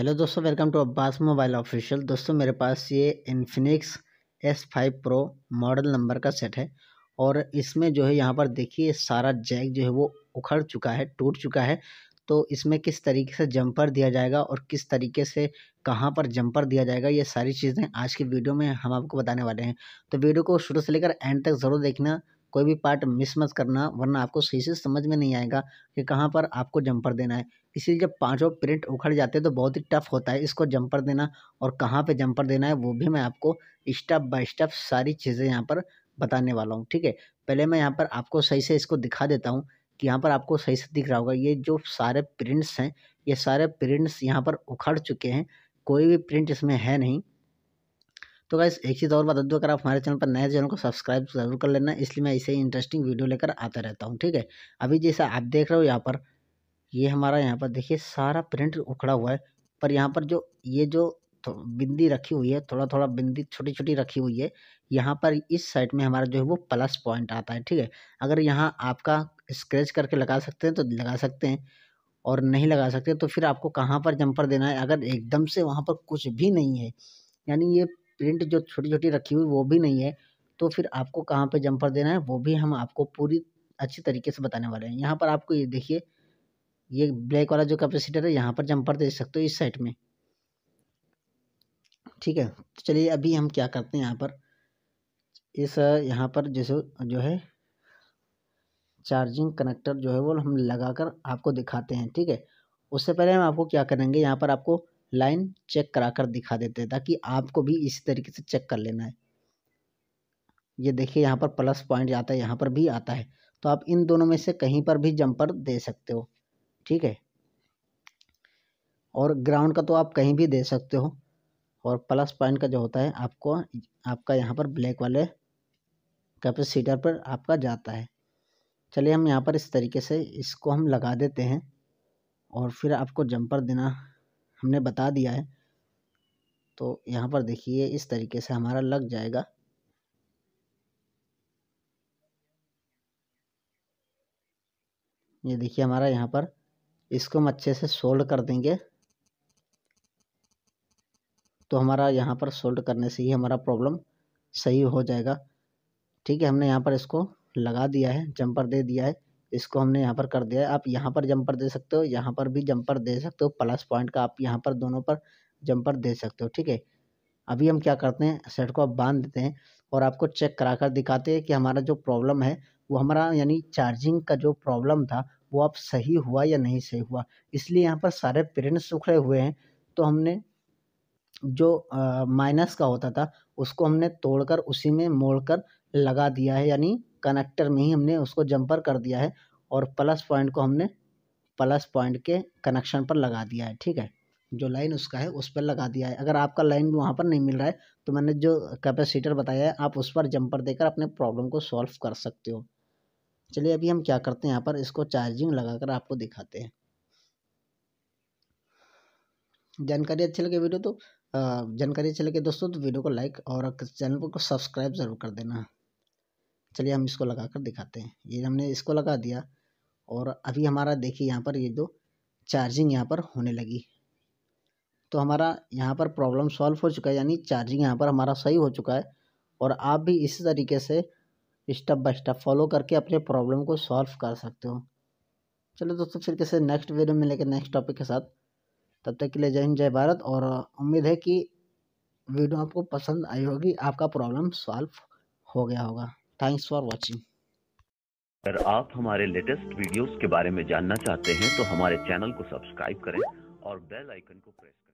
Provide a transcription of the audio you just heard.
hello दोस्तों welcome to Abbas mobile official दोस्तों मेरे पास ये Infinix S five pro model number का सेट है और इसमें जो है यहाँ पर देखिए सारा जैक जो है वो उखड़ चुका है टूट चुका है तो इसमें किस तरीके से जंपर दिया जाएगा और किस तरीके से कहाँ पर जंपर दिया जाएगा ये सारी चीज़ें आज की वीडियो में हम आपको बताने वाले हैं तो वीडियो को शुरू से लेकर एंड तक ज़रूर देखना कोई भी पार्ट मिस मत करना वरना आपको सही से समझ में नहीं आएगा कि कहाँ पर आपको जंपर देना है इसीलिए जब पाँचों प्रिंट उखड़ जाते हैं तो बहुत ही टफ होता है इसको जंपर देना और कहाँ पे जंपर देना है वो भी मैं आपको स्टेप बाय स्टेप सारी चीज़ें यहाँ पर बताने वाला हूँ ठीक है पहले मैं यहाँ पर आपको सही से इसको दिखा देता हूँ कि यहाँ पर आपको सही से दिख रहा होगा ये जो सारे प्रिंट्स हैं ये सारे प्रिंट्स यहाँ पर उखड़ चुके हैं कोई भी प्रिंट इसमें है नहीं तो गाइस एक चीज़ और बता दूँ अगर आप हमारे चैनल पर नए चैनल को सब्सक्राइब जरूर कर लेना इसलिए मैं इसे इंटरेस्टिंग वीडियो लेकर आता रहता हूँ ठीक है अभी जैसा आप देख रहे हो यहाँ पर ये हमारा यहाँ पर देखिए सारा प्रिंट उखड़ा हुआ है पर यहाँ पर जो ये जो बिंदी रखी हुई है थोड़ा थोड़ा बिंदी छोटी छोटी रखी हुई है यहाँ पर इस साइड में हमारा जो है वो प्लस पॉइंट आता है ठीक है अगर यहाँ आपका स्क्रेच करके लगा सकते हैं तो लगा सकते हैं और नहीं लगा सकते तो फिर आपको कहाँ पर जंपर देना है अगर एकदम से वहाँ पर कुछ भी नहीं है यानी ये प्रिंट जो छोटी छोटी रखी हुई वो भी नहीं है तो फिर आपको कहाँ पर जंपर देना है वो भी हम आपको पूरी अच्छी तरीके से बताने वाले हैं यहाँ पर आपको ये देखिए ये ब्लैक वाला जो कैपेसिटर है यहाँ पर जंपर दे सकते हो इस साइड में ठीक है तो चलिए अभी हम क्या करते हैं यहाँ पर इस यहाँ पर जैसे जो है चार्जिंग कनेक्टर जो है वो हम लगा कर आपको दिखाते हैं ठीक है उससे पहले हम आपको क्या करेंगे यहाँ पर आपको लाइन चेक करा कर दिखा देते हैं ताकि आपको भी इसी तरीके से चेक कर लेना है ये देखिए यहाँ पर प्लस पॉइंट आता है यहाँ पर भी आता है तो आप इन दोनों में से कहीं पर भी जंपर दे सकते हो ठीक है और ग्राउंड का तो आप कहीं भी दे सकते हो और प्लस पॉइंट का जो होता है आपको आपका यहाँ पर ब्लैक वाले कैपेसिटर पर आपका जाता है चलिए हम यहाँ पर इस तरीके से इसको हम लगा देते हैं और फिर आपको जंपर देना हमने बता दिया है तो यहाँ पर देखिए इस तरीके से हमारा लग जाएगा ये देखिए हमारा यहाँ पर इसको हम अच्छे से सोल्ड कर देंगे तो हमारा यहाँ पर सोल्ड करने से ही हमारा प्रॉब्लम सही हो जाएगा ठीक है हमने यहाँ पर इसको लगा दिया है जंपर दे दिया है इसको हमने यहाँ पर कर दिया है आप यहाँ पर जंपर दे सकते हो यहाँ पर भी जंपर दे सकते हो प्लस पॉइंट का आप यहाँ पर दोनों पर जंपर दे सकते हो ठीक है अभी हम क्या करते हैं सेट को आप बांध देते हैं और आपको चेक करा कर दिखाते हैं कि हमारा जो प्रॉब्लम है वो हमारा यानी चार्जिंग का जो प्रॉब्लम था वो आप सही हुआ या नहीं सही हुआ इसलिए यहाँ पर सारे पेरेंट्स उखड़े हुए हैं तो हमने जो माइनस का होता था उसको हमने तोड़कर उसी में मोड़कर लगा दिया है यानी कनेक्टर में ही हमने उसको जंपर कर दिया है और प्लस पॉइंट को हमने प्लस पॉइंट के कनेक्शन पर लगा दिया है ठीक है जो लाइन उसका है उस पर लगा दिया है अगर आपका लाइन वहाँ पर नहीं मिल रहा है तो मैंने जो कैपेसिटर बताया है आप उस पर जंपर देकर अपने प्रॉब्लम को सॉल्व कर सकते हो चलिए अभी हम क्या करते हैं यहाँ पर इसको चार्जिंग लगाकर आपको दिखाते हैं जानकारी अच्छी लगे वीडियो तो जानकारी अच्छी लगे दोस्तों तो वीडियो को लाइक और चैनल को सब्सक्राइब ज़रूर कर देना चलिए हम इसको लगा कर दिखाते हैं ये हमने इसको लगा दिया और अभी हमारा देखिए यहाँ पर ये जो चार्जिंग यहाँ पर होने लगी तो हमारा यहाँ पर प्रॉब्लम सॉल्व हो चुका है यानी चार्जिंग यहाँ पर हमारा सही हो चुका है और आप भी इसी तरीके से स्टेप बाय स्टेप फॉलो करके अपने प्रॉब्लम को सॉल्व कर सकते हो चलो दोस्तों फिर कैसे नेक्स्ट वीडियो में लेकर नेक्स्ट टॉपिक के साथ तब तक के लिए जय हिंद जय भारत और उम्मीद है कि वीडियो आपको पसंद आई होगी आपका प्रॉब्लम सॉल्व हो गया होगा थैंक्स फॉर वॉचिंग अगर आप हमारे लेटेस्ट वीडियोस के बारे में जानना चाहते हैं तो हमारे चैनल को सब्सक्राइब करें और बेल आइकन को प्रेस करें